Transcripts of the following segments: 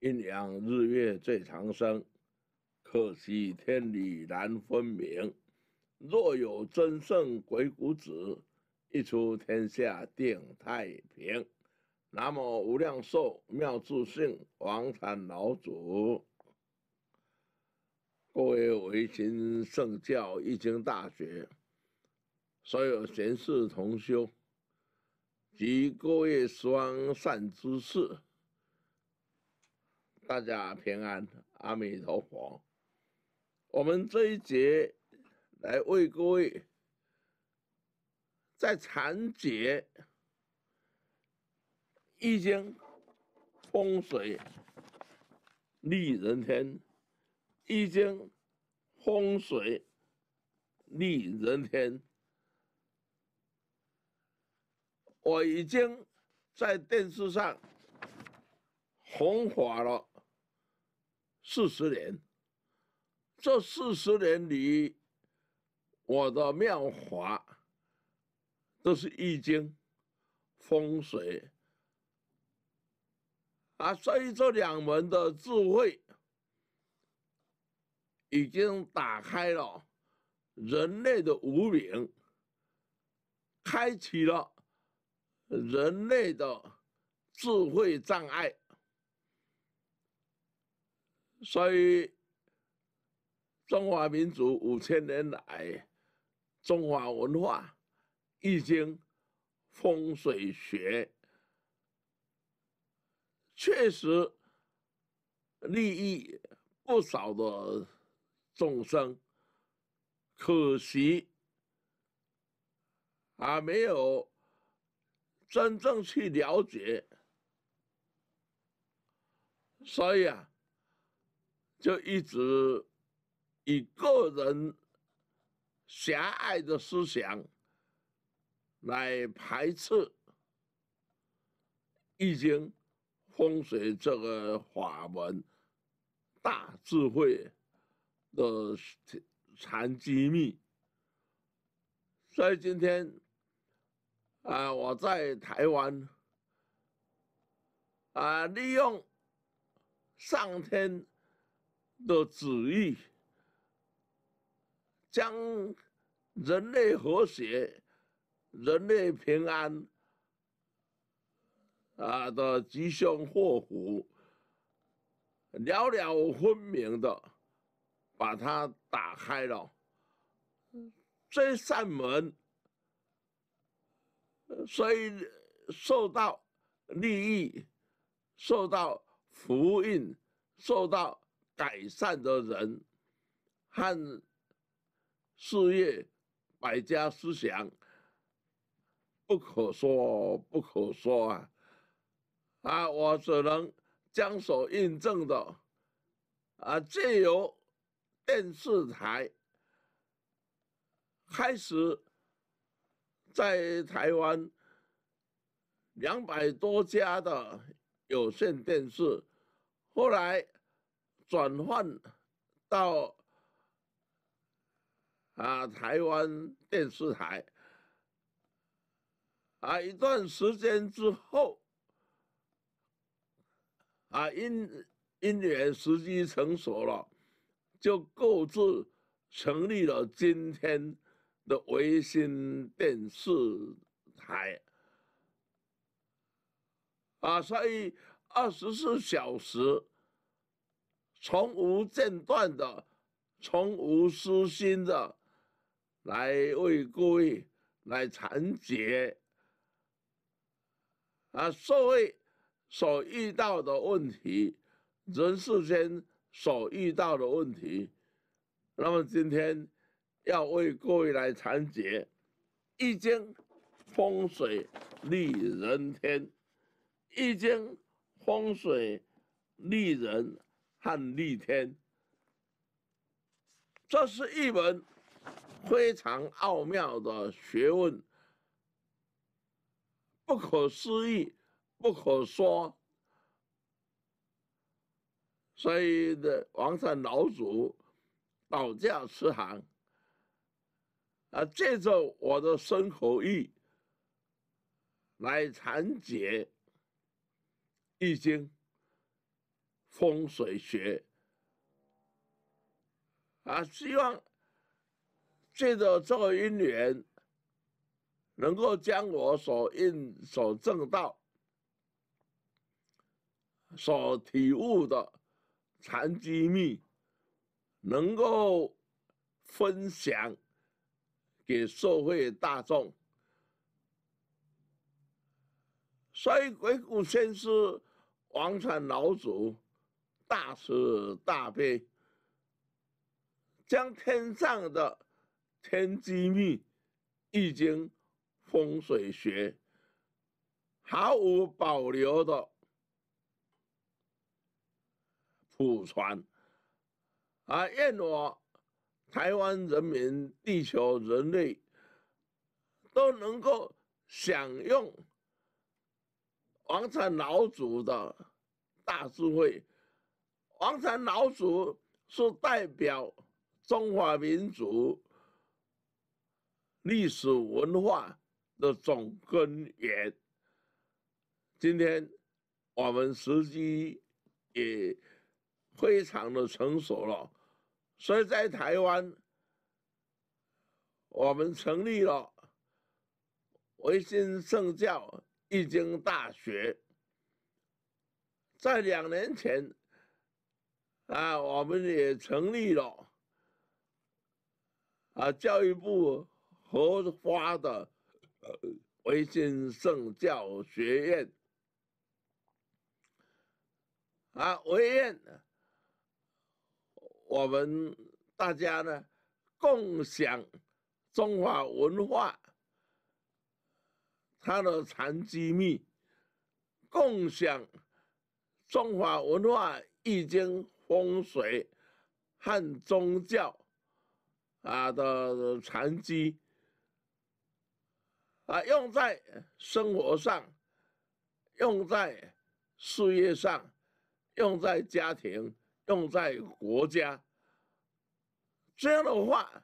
阴阳日月最长生，可惜天理难分明。若有真圣鬼谷子，一出天下定太平。南无无量寿妙智性王禅老祖，各位唯心圣教《易经》大学，所有贤士同修，及各业双善之事。大家平安，阿弥陀佛。我们这一节来为各位在禅解易经风水利人天。易经风水利人天，我已经在电视上红火了。四十年，这四十年里，我的妙法都是易经、风水啊，所以这两门的智慧已经打开了人类的无明，开启了人类的智慧障碍。所以，中华民族五千年来，中华文化、已经、风水学，确实利益不少的众生。可惜，还没有真正去了解。所以啊。就一直以个人狭隘的思想来排斥《易经》风水这个法门大智慧的禅机密，所以今天啊，我在台湾啊，利用上天。的旨意，将人类和谐、人类平安啊的吉凶祸福，寥寥分明的把它打开了这扇门，所以受到利益，受到福音，受到。改善的人和事业，百家思想不可说，不可说啊！啊，我只能将所印证的啊，借由电视台开始在台湾两百多家的有线电视，后来。转换到啊，台湾电视台啊，一段时间之后啊，因因缘时机成熟了，就各自成立了今天的维新电视台啊，所以二十四小时。从无间断的，从无私心的，来为各位来参解。啊，社会所遇到的问题，人世间所遇到的问题，那么今天要为各位来参解《易经》风水利人天，《易经》风水利人。汉逆天，这是一门非常奥妙的学问，不可思议，不可说。所以的王禅老祖道家慈航啊，借着我的生口意来阐解《易经》。风水学啊，希望借着这个姻缘，能够将我所应、所正道、所体悟的禅机密，能够分享给社会大众。所以，鬼谷先生、王禅老祖。大慈大悲，将天上的天机密、易经、风水学毫无保留的普传，啊，愿我台湾人民、地球人类都能够享用王禅老祖的大智慧。黄山老祖是代表中华民族历史文化的总根源。今天我们时机也非常的成熟了，所以在台湾，我们成立了维新圣教易经大学，在两年前。啊，我们也成立了啊，教育部合发的维新圣教学院啊，维院，我们大家呢，共享中华文化它的长机密，共享中华文化已经。风水和宗教啊的禅机啊，用在生活上，用在事业上，用在家庭，用在国家。这样的话，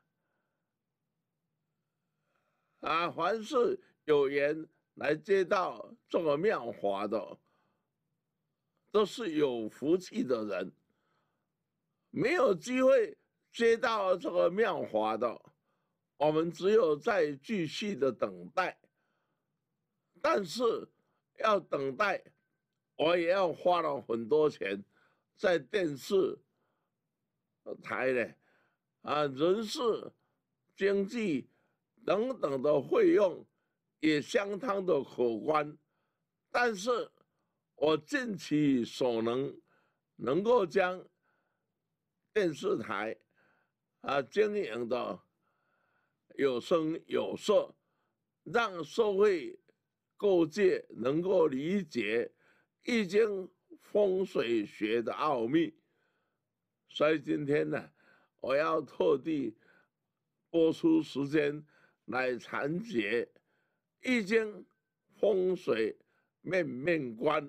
啊，凡是有缘来接到这个妙法的，都是有福气的人。没有机会接到这个妙华的，我们只有再继续的等待。但是要等待，我也要花了很多钱在电视台的啊人事、经济等等的费用也相当的可观，但是我尽其所能，能够将。电视台，啊，经营的有声有色，让社会各界能够理解《易经》风水学的奥秘。所以今天呢，我要特地播出时间来讲解《易经》风水面面观，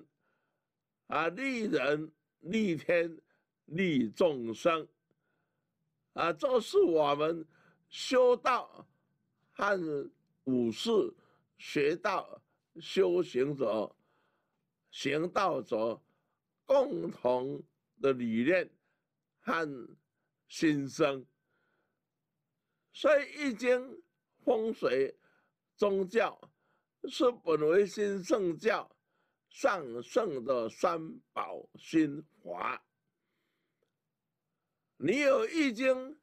啊，利人利天。利众生，啊，这是我们修道和武士、学道、修行者、行道者共同的理念和心声。所以，《易经》、风水、宗教是本为心圣教上圣的三宝心华。你有易经，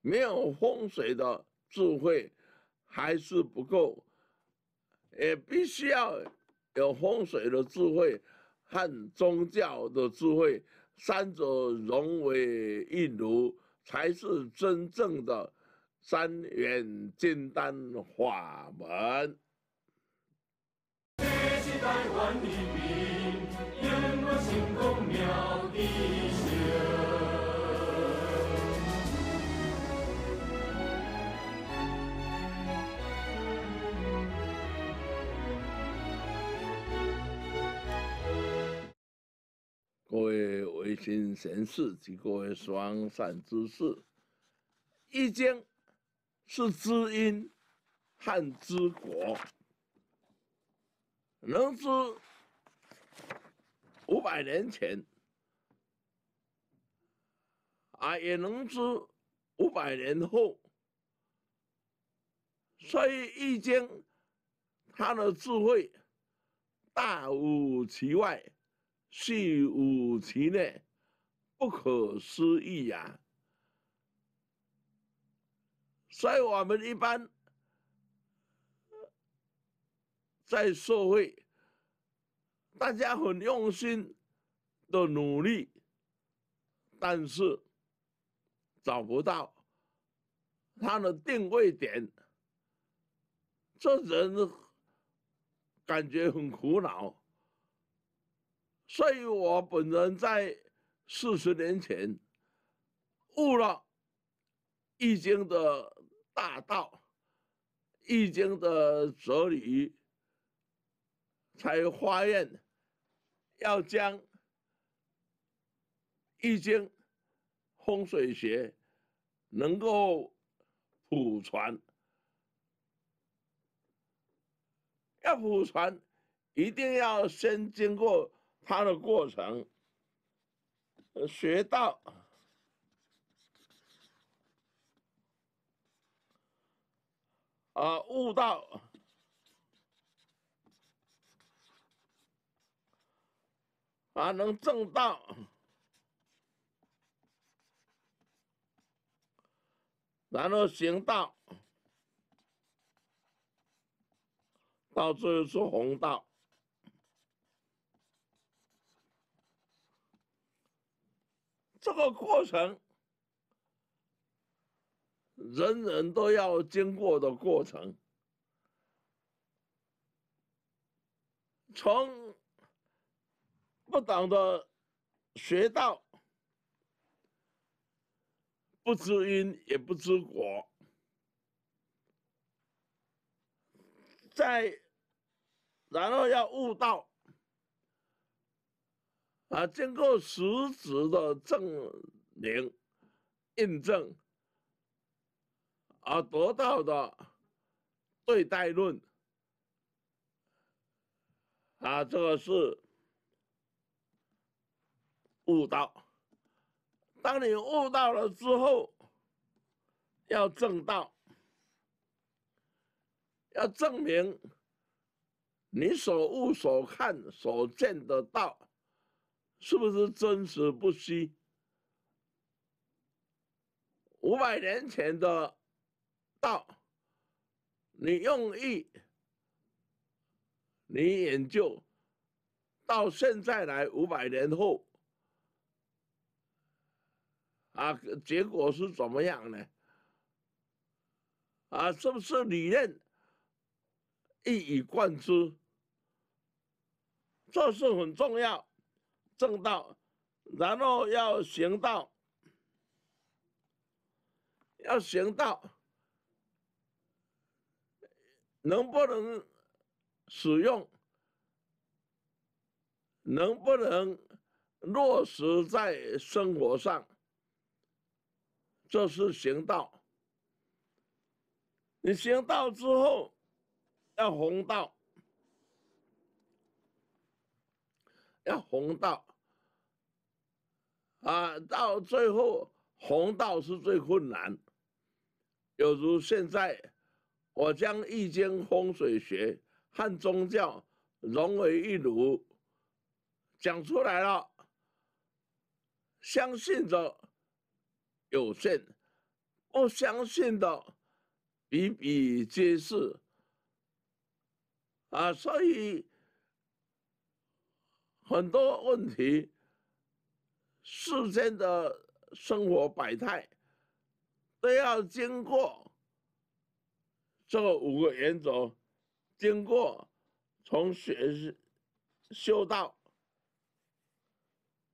没有风水的智慧还是不够，也必须要有风水的智慧和宗教的智慧，三者融为一炉，才是真正的三元金丹法门。各位为心贤士及各位双善之士，易经是知音，汉之国，能知五百年前啊，也能知五百年后，所以易经它的智慧大无其外。四五题呢，不可思议呀！所以我们一般在社会，大家很用心的努力，但是找不到他的定位点，这人感觉很苦恼。所以我本人在四十年前悟了《易经》的大道，《易经》的哲理，才发现要将《易经》风水学能够普传，要普传，一定要先经过。他的过程，学到啊，悟到啊，能正道，然后行道，到最后是弘道。这个过程，人人都要经过的过程，从不懂得学到不知因也不知果，在，然后要悟道。啊，经过实质的证明、印证，而得到的对待论，啊，这个是悟道。当你悟到了之后，要证道，要证明你所悟、所看、所见的道。是不是真实不虚？五百年前的道，你用意，你研究，到现在来五百年后，啊，结果是怎么样呢？啊，是不是理论一以贯之？这是很重要。正道，然后要行道，要行道，能不能使用？能不能落实在生活上？这是行道。你行道之后，要弘道。要红到啊，到最后红到是最困难。有如现在，我将易经风水学和宗教融为一炉，讲出来了，相信的有限，不相信的比比皆是啊，所以。很多问题，世间的生活百态，都要经过这五个原则，经过从学修道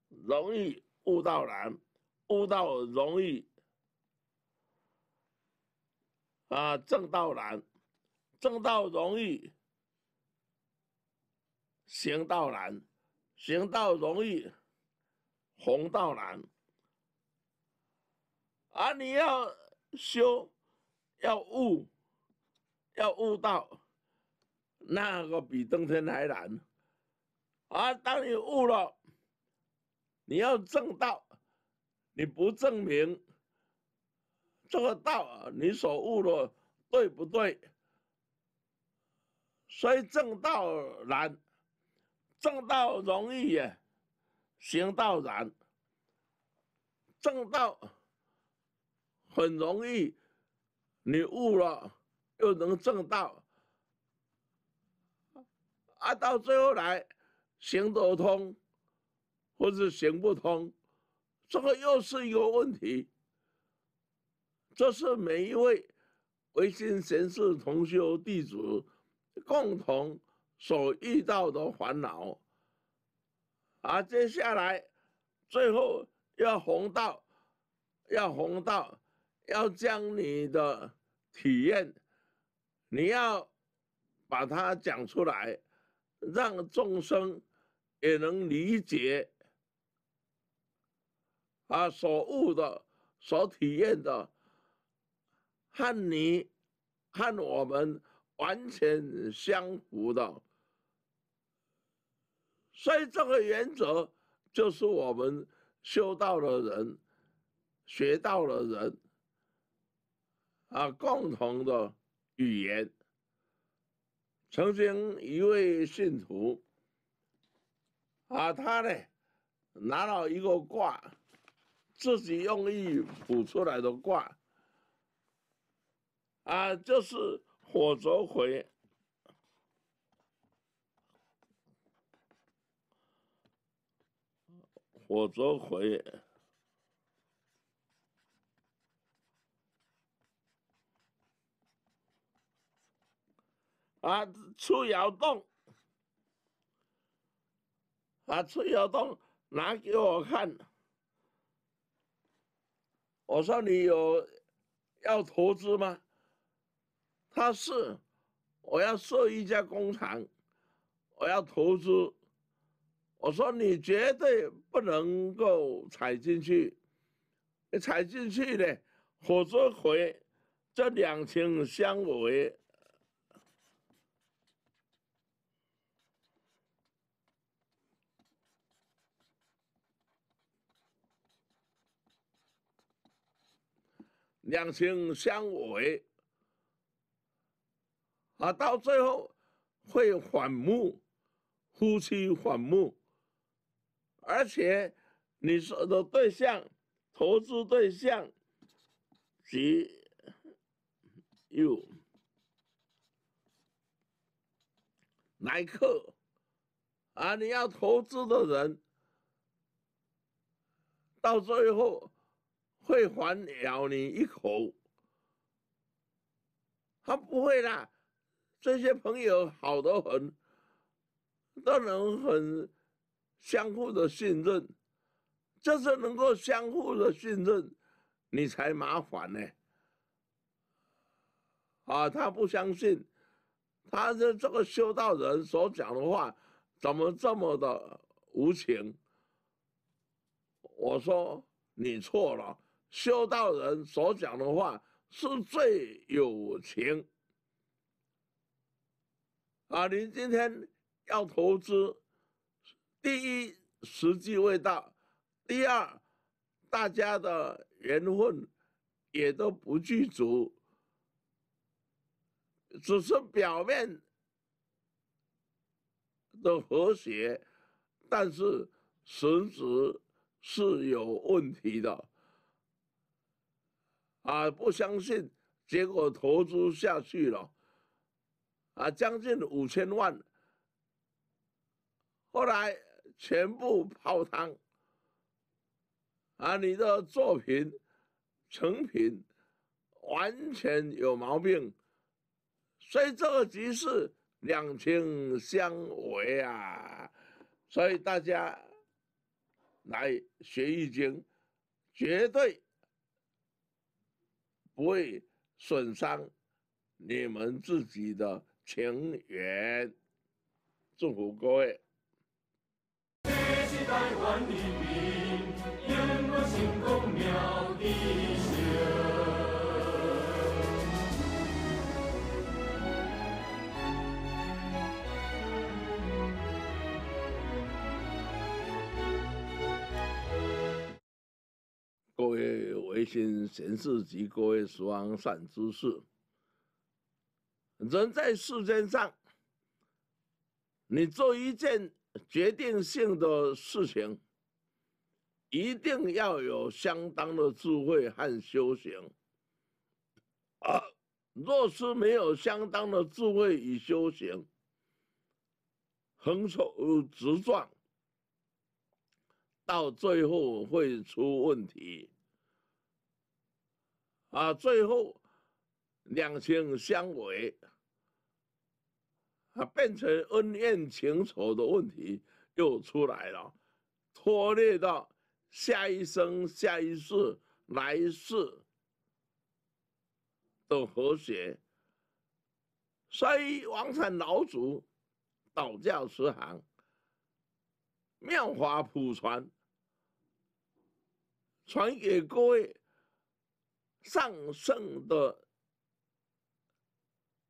容易悟道难，悟道容易啊正道难，正道容易行道难。行道容易，弘道难。啊，你要修，要悟，要悟道，那个比登天还难。啊，当你悟了，你要正道，你不证明这个道，你所悟的对不对？所以正道难。正道容易也，行道难。正道很容易，你悟了又能正道，啊，到最后来行得通，或者行不通，这个又是一个问题。这是每一位唯心贤士同修弟子共同。所遇到的烦恼，啊，接下来，最后要弘道，要弘道，要将你的体验，你要把它讲出来，让众生也能理解。啊，所悟的，所体验的，和你，和我们完全相符的。所以这个原则就是我们修道的人、学道的人啊共同的语言。曾经一位信徒啊，他呢拿了一个卦，自己用意卜出来的卦啊，就是火泽回我昨回，啊，出窑洞，啊，出窑洞拿给我看。我说：“你有要投资吗？”他是，我要设一家工厂，我要投资。我说：“你绝对。”不能够踩进去，你踩进去呢，否则会这两情相违，两情相违，啊，到最后会反目，夫妻反目。而且你说的对象，投资对象，及有来客，啊，你要投资的人，到最后会还咬你一口，他不会的，这些朋友好的很，都能很。相互的信任，就是能够相互的信任，你才麻烦呢。啊，他不相信，他的这个修道人所讲的话，怎么这么的无情？我说你错了，修道人所讲的话是最有情。啊，你今天要投资。第一，时机未到；第二，大家的缘分也都不具足，只是表面的和谐，但是实质是有问题的。啊，不相信，结果投资下去了，啊，将近五千万，后来。全部泡汤，啊，你的作品成品完全有毛病，所以这个局势两情相违啊，所以大家来学易经，绝对不会损伤你们自己的情缘，祝福各位。各位维新贤士及各位双王善知识，人在世间上，你做一件。决定性的事情，一定要有相当的智慧和修行。啊，若是没有相当的智慧与修行，横冲直撞，到最后会出问题。啊，最后两情相违。啊，变成恩怨情仇的问题又出来了，拖累到下一生、下一世、来世的和谐。所以，王禅老祖、道教慈航，妙法普传，传给各位上圣的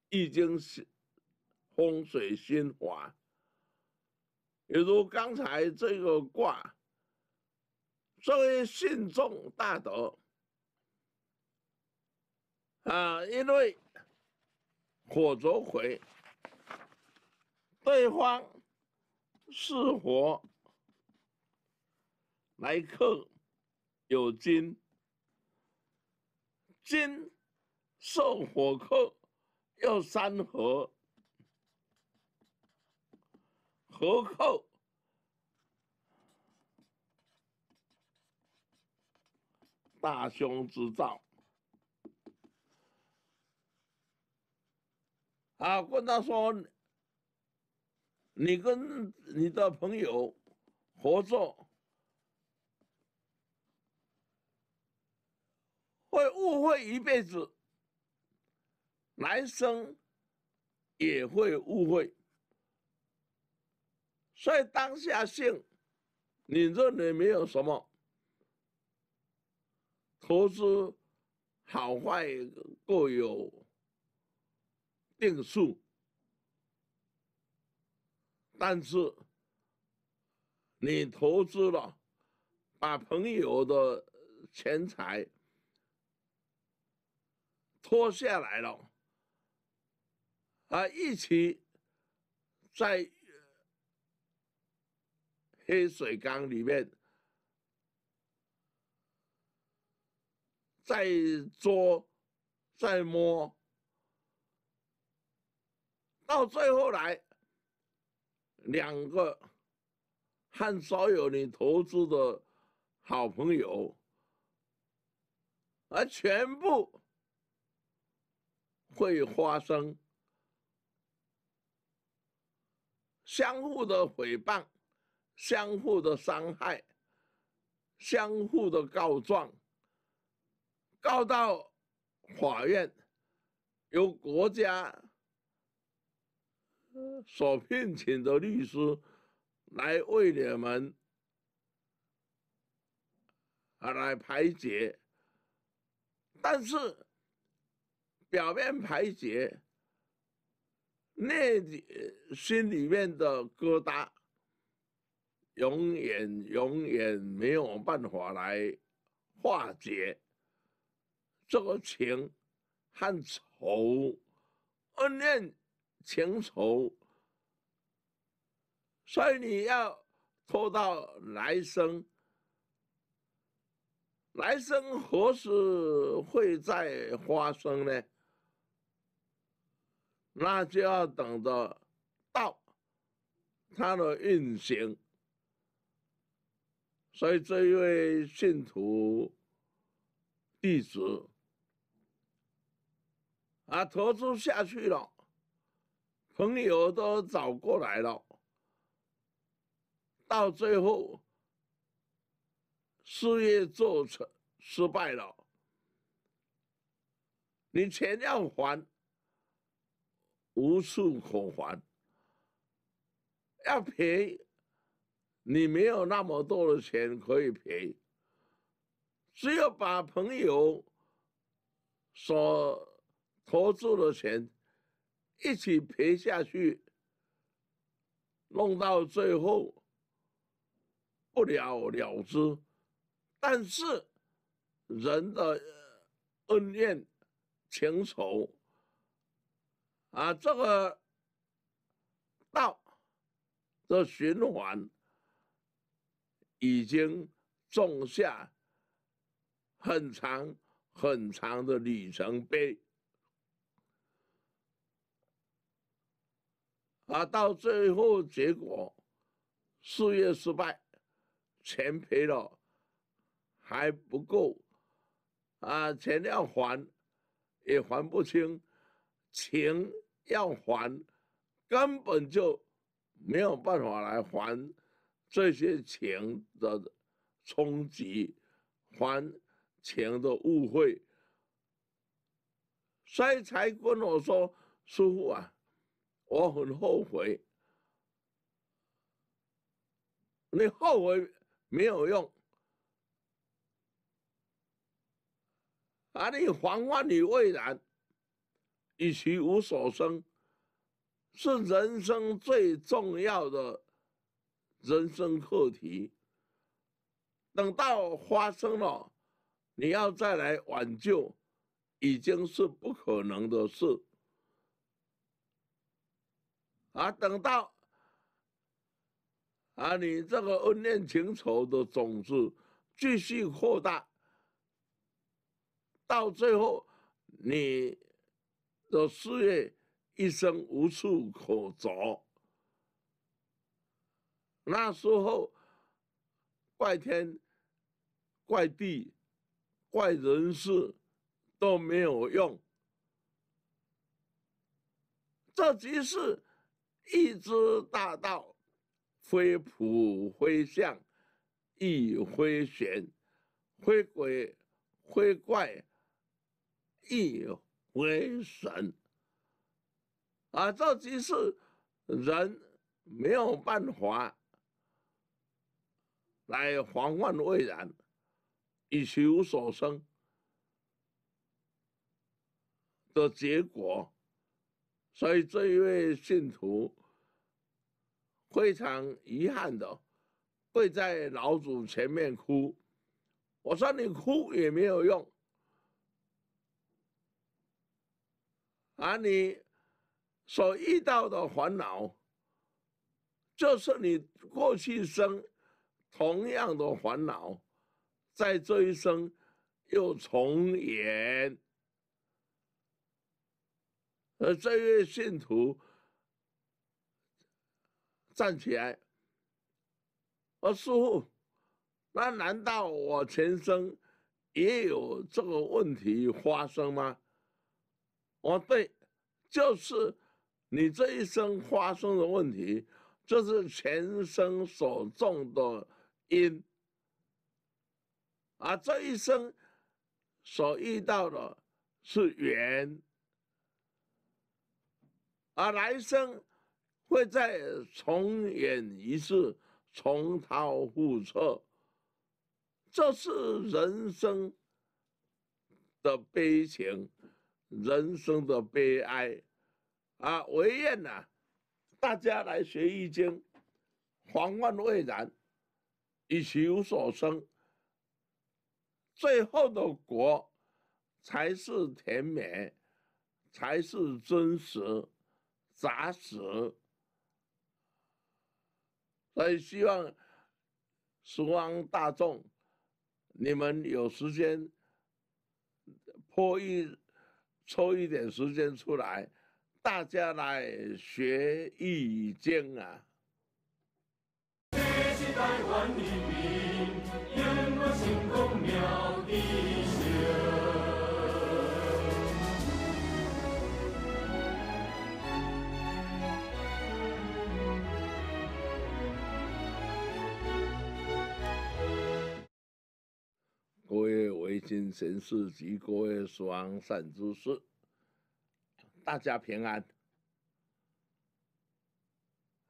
已经是。风水循华，比如刚才这个卦，作为信众大德啊，因为火作回，对方是火来克有金，金受火克，要三合。何寇大凶之兆，啊！跟他说，你跟你的朋友合作会误会一辈子，男生也会误会。所以当下性，你认为没有什么投资好坏各有定数，但是你投资了，把朋友的钱财拖下来了，啊，一起在。黑水缸里面，再捉，再摸，到最后来，两个和少有你投资的好朋友，而全部会发生相互的诽谤。相互的伤害，相互的告状，告到法院，由国家所聘请的律师来为你们啊来排解，但是表面排解，内里心里面的疙瘩。永远永远没有办法来化解这个情和仇，恩怨情仇，所以你要拖到来生，来生何时会再发生呢？那就要等到道它的运行。所以这一位信徒弟子啊，投资下去了，朋友都找过来了，到最后事业做成失败了，你钱要还，无处可还，要赔。你没有那么多的钱可以赔，只有把朋友所投资的钱一起赔下去，弄到最后不了了之。但是人的恩怨情仇啊，这个道的循环。已经种下很长很长的里程碑，啊，到最后结果事业失败，钱赔了还不够，啊，钱要还也还不清，情要还根本就没有办法来还。这些钱的冲击，还钱的误会，所以才跟我说：“师傅啊，我很后悔。你后悔没有用，而你防患于未然，以其无所生，是人生最重要的。”人生课题，等到发生了，你要再来挽救，已经是不可能的事。啊，等到，啊，你这个恩怨情仇的种子继续扩大，到最后，你的事业一生无处可找。那时候，怪天、怪地、怪人事，都没有用。这即是，一只大道，非普非相，亦非玄，非鬼非怪，亦非神。啊，这即是人没有办法。来防患未然，以求所生的结果。所以这一位信徒非常遗憾的跪在老祖前面哭，我说你哭也没有用，而你所遇到的烦恼，就是你过去生。同样的烦恼，在这一生又重演。而这位信徒站起来，我师傅，那难道我前生也有这个问题发生吗？我对，就是你这一生发生的问题，就是前生所种的。因，啊，这一生所遇到的是缘，而来生会再重演一次，重蹈覆辙，这是人生的悲情，人生的悲哀，啊，唯愿呐，大家来学易经，防患未然。以其有所生，最后的国才是甜美，才是真实扎实。所以希望十方大众，你们有时间，破一抽一点时间出来，大家来学易经啊。各位维新人士及各位双善之士，大家平安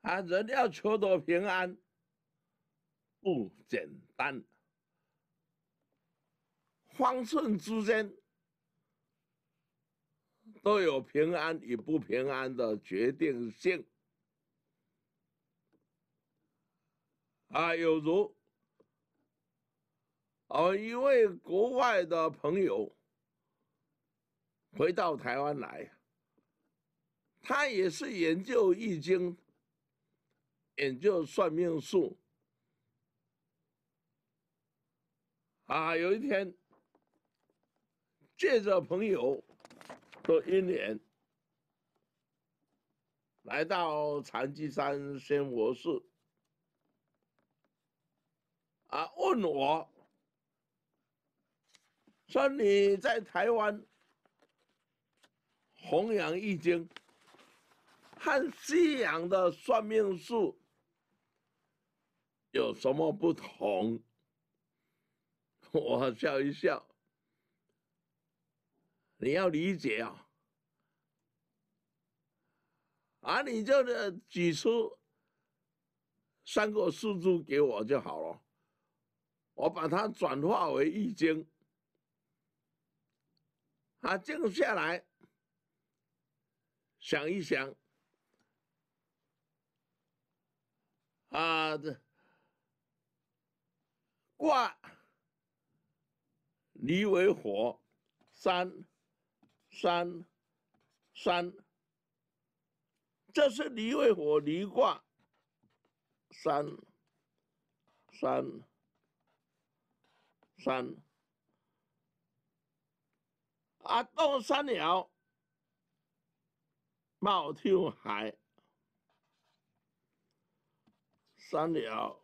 啊！人要求得平安。不简单，方寸之间都有平安与不平安的决定性啊！有如，哦，一位国外的朋友回到台湾来，他也是研究《易经》，研究算命术。啊，有一天，借着朋友，的一年，来到长吉山仙佛寺，啊，问我，说你在台湾弘扬易经，和西洋的算命术有什么不同？我笑一笑，你要理解啊，啊，你就呢举出三个数字给我就好了，我把它转化为易经，啊，静下来想一想，啊，这挂。离为火，三，三，三，这是离为火离卦，三，三，三，啊，动三爻，冒天海，三爻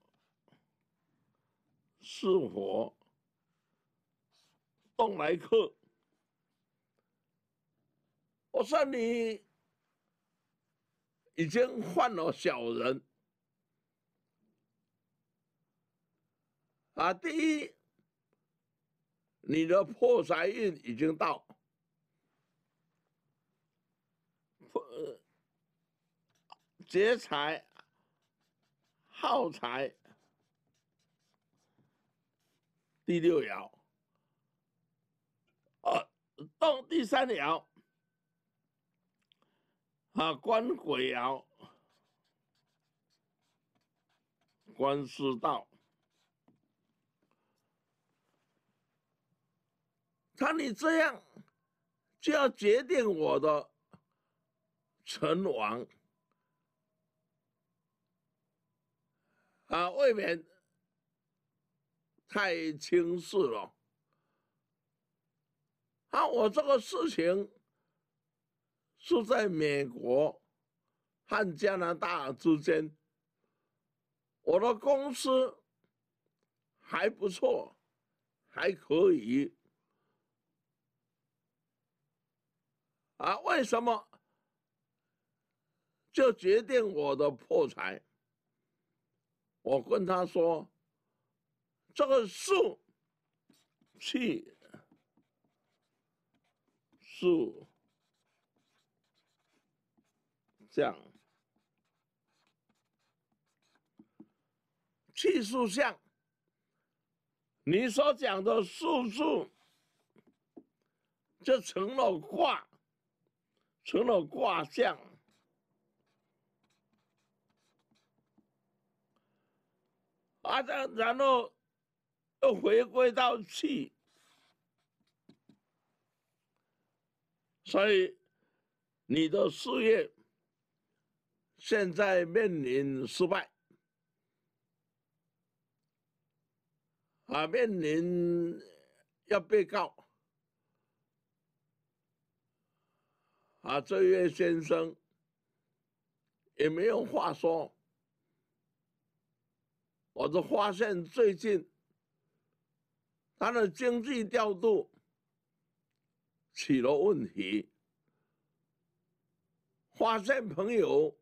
是火。动来客，我说你已经换了小人啊！第一，你的破财运已经到，破劫财耗财，第六爻。呃，动第三条，啊，官鬼爻，观世道，他你这样就要决定我的存亡，啊，未免太轻视了。那我这个事情是在美国和加拿大之间，我的公司还不错，还可以啊？为什么就决定我的破产？我跟他说，这个数去。数象，气数项，你所讲的数字就成了卦，成了卦象，啊，这然后又回归到气。所以，你的事业现在面临失败，啊，面临要被告，啊，这位先生也没有话说。我就发现最近他的经济调度。起了问题，发现朋友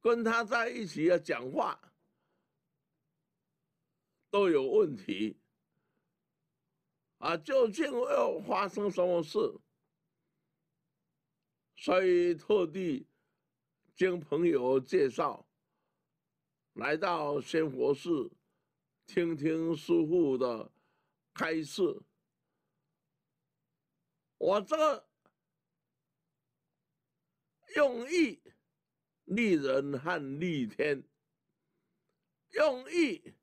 跟他在一起的讲话都有问题，啊，究竟要发生什么事？所以特地经朋友介绍，来到仙佛寺，听听师傅的开示。我这个用意利人和利天，用意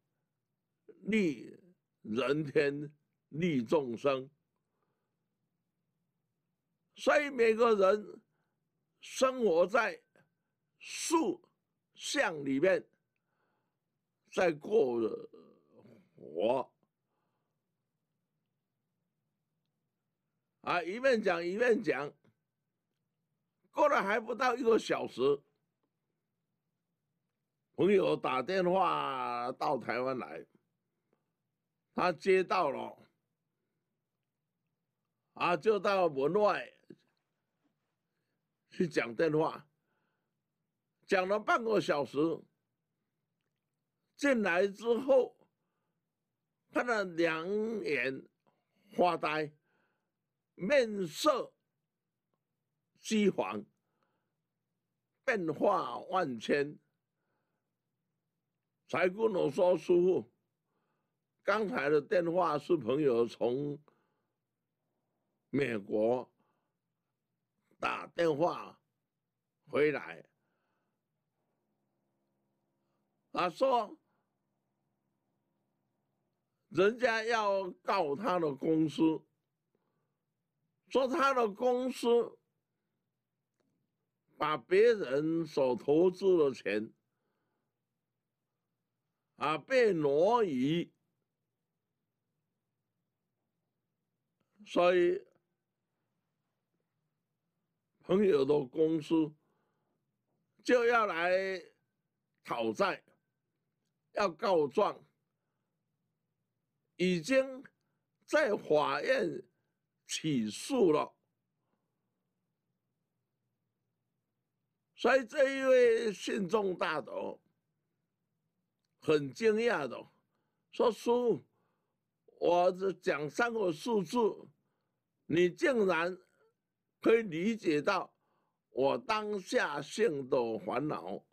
利人天利众生，所以每个人生活在树像里面在过活。啊！一面讲一面讲，过了还不到一个小时，朋友打电话到台湾来，他接到了，啊，就到门外去讲电话，讲了半个小时，进来之后，看的两眼发呆。面色机黄，变化万千。才跟我说师傅，刚才的电话是朋友从美国打电话回来，他说人家要告他的公司。说他的公司把别人所投资的钱啊被挪移，所以朋友的公司就要来讨债，要告状，已经在法院。起诉了，所以这一位信众大德很惊讶的说：“叔，我讲三个数字，你竟然可以理解到我当下现的烦恼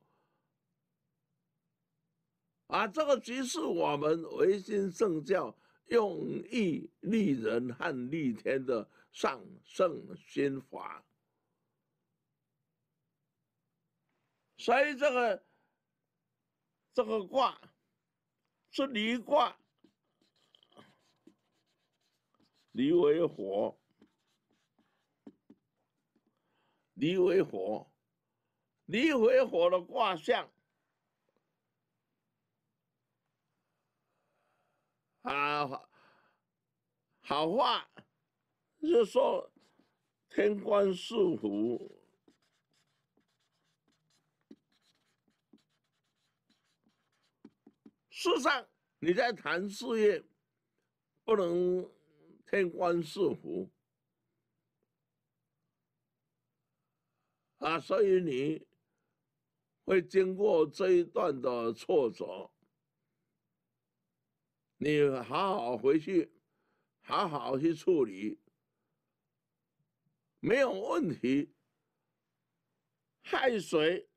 啊！这个即是我们唯心正教。”用意利人和利天的上圣心法，所以这个这个卦是离卦，离为火，离为火，离为火的卦象。啊，好话就说天官赐福。事实上，你在谈事业，不能天官赐福，啊，所以你会经过这一段的挫折。你好好回去，好好去处理，没有问题。海水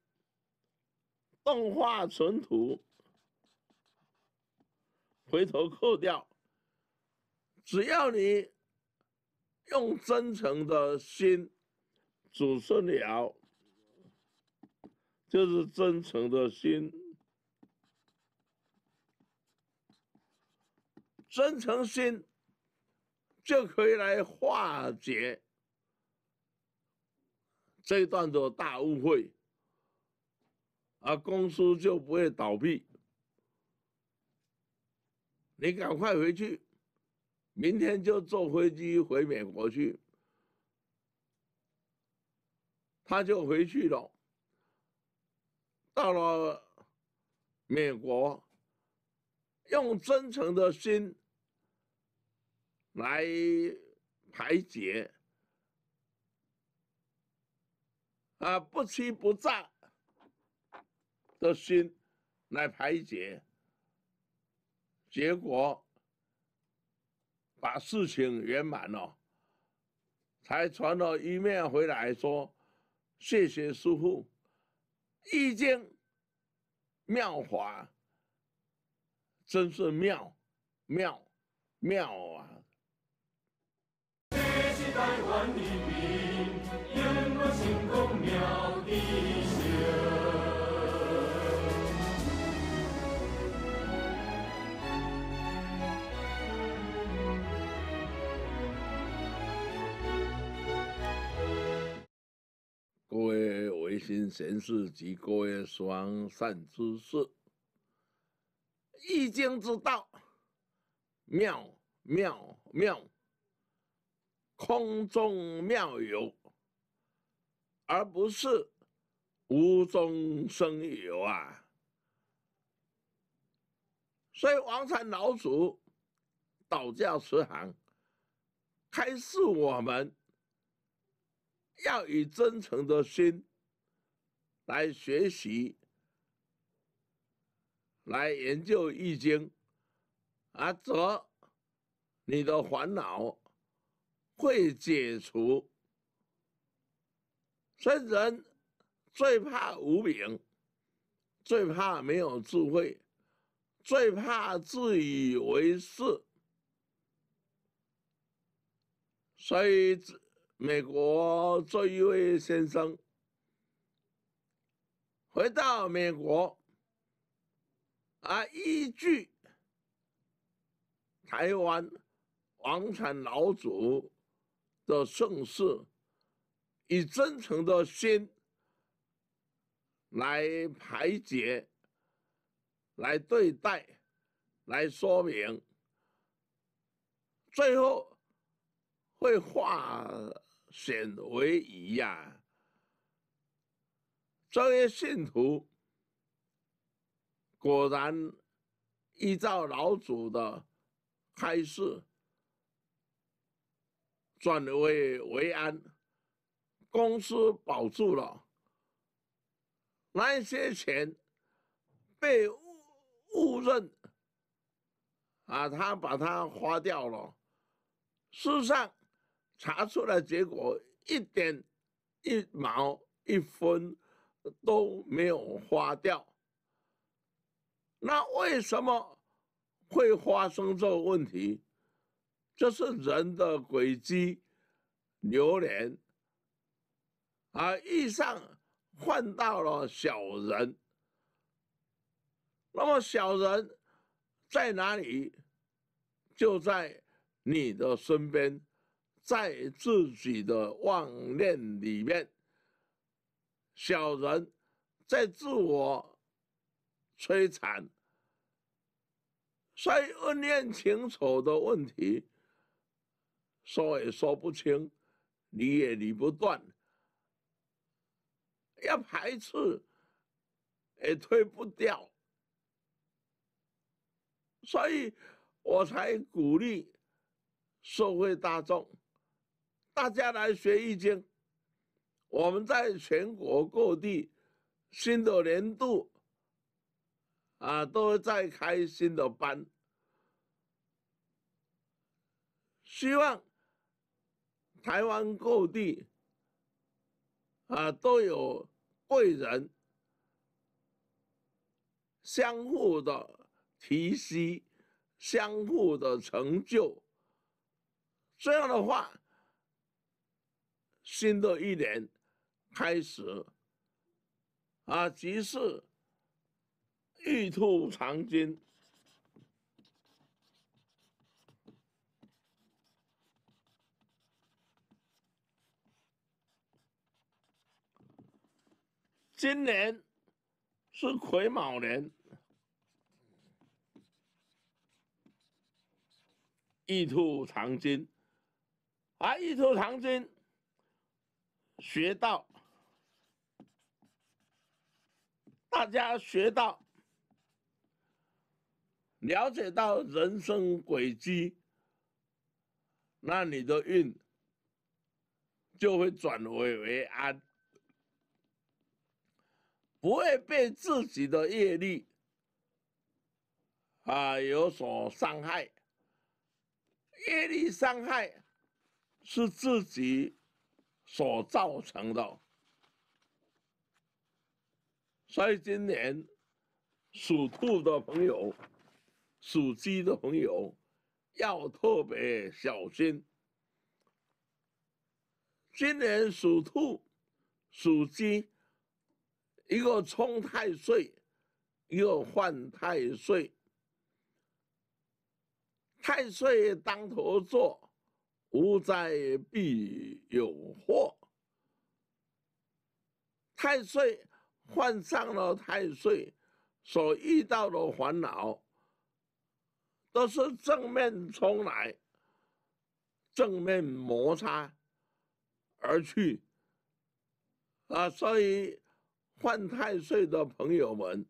动化存土，回头扣掉。只要你用真诚的心主持了，就是真诚的心。真诚心，就可以来化解这一段的大误会，啊，公司就不会倒闭。你赶快回去，明天就坐飞机回美国去。他就回去了，到了美国，用真诚的心。来排解，啊，不欺不诈的心来排解，结果把事情圆满了，才传了一面回来说：“谢谢师傅，意境妙华，真是妙妙妙啊！”各位唯心贤士及各位双善之士，易经之道，妙妙妙！空中妙有，而不是无中生有啊！所以王禅老祖导教慈航，开示我们要以真诚的心来学习、来研究《易经》，啊，则你的烦恼。会解除，所以人最怕无名，最怕没有智慧，最怕自以为是。所以，美国这一位先生回到美国，啊，依据台湾王船老祖。的盛世，以真诚的心来排解、来对待、来说明，最后会化险为夷呀！这些信徒果然依照老祖的开示。转危为安，公司保住了。那些钱被误认，啊，他把它花掉了。事实上，查出来结果一点一毛一分都没有花掉。那为什么会发生这个问题？这是人的轨迹流年而遇上换到了小人，那么小人在哪里，就在你的身边，在自己的妄念里面，小人在自我摧残，所以恩怨情仇的问题。说也说不清，理也理不断，要排斥也推不掉，所以我才鼓励社会大众，大家来学易经。我们在全国各地新的年度啊，都在开新的班，希望。台湾各地，啊，都有贵人相互的提携，相互的成就。这样的话，新的一年开始，啊，即是玉兔藏金。今年是癸卯年，玉兔藏经，啊，玉兔藏经学到，大家学到，了解到人生轨迹，那你的运就会转危为安。不会被自己的业力啊有所伤害，业力伤害是自己所造成的，所以今年属兔的朋友、属鸡的朋友要特别小心。今年属兔、属鸡。一个冲太岁，一个换太岁。太岁当头坐，无灾必有祸。太岁换上了，太岁所遇到的烦恼，都是正面冲来，正面摩擦而去。啊，所以。犯太岁的朋友们，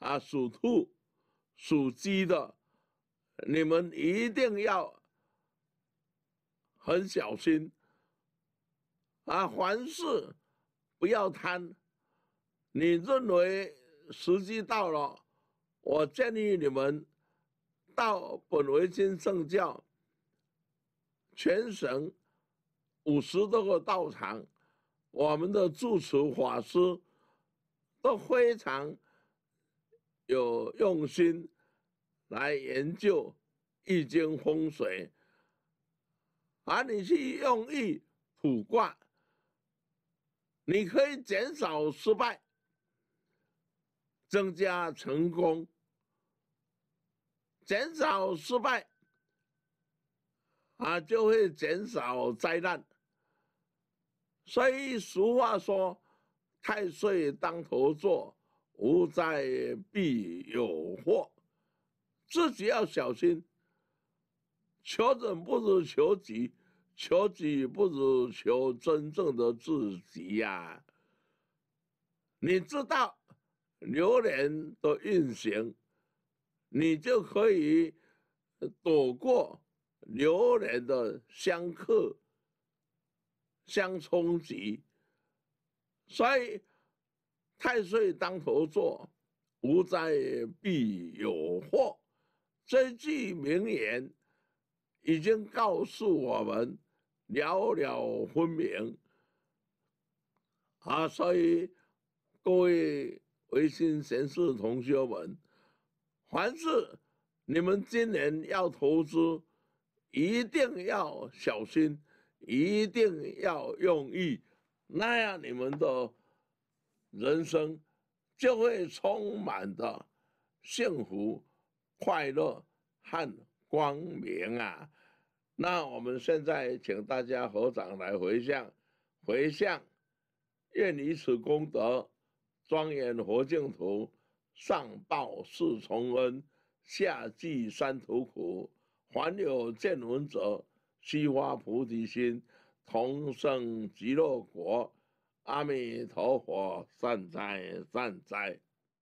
啊，属兔、属鸡的，你们一定要很小心啊！凡事不要贪。你认为时机到了，我建议你们到本维金圣教全省五十多个道场。我们的住持法师都非常有用心来研究易经风水，而你去用易卜卦，你可以减少失败，增加成功，减少失败啊，就会减少灾难。所以俗话说：“太岁当头坐，无灾必有祸。”自己要小心。求人不如求己，求己不如求真正的自己呀。你知道流年的运行，你就可以躲过流年的相克。相冲击，所以太岁当头坐，无灾必有祸。这句名言已经告诉我们，了了分明。啊，所以各位微信贤士同学们，凡是你们今年要投资，一定要小心。一定要用意，那样你们的，人生，就会充满的幸福、快乐和光明啊！那我们现在请大家合掌来回向，回向，愿以此功德，庄严佛净土，上报四重恩，下济三途苦，凡有见闻者。悉发菩提心，同生极乐国。阿弥陀佛，善哉善哉。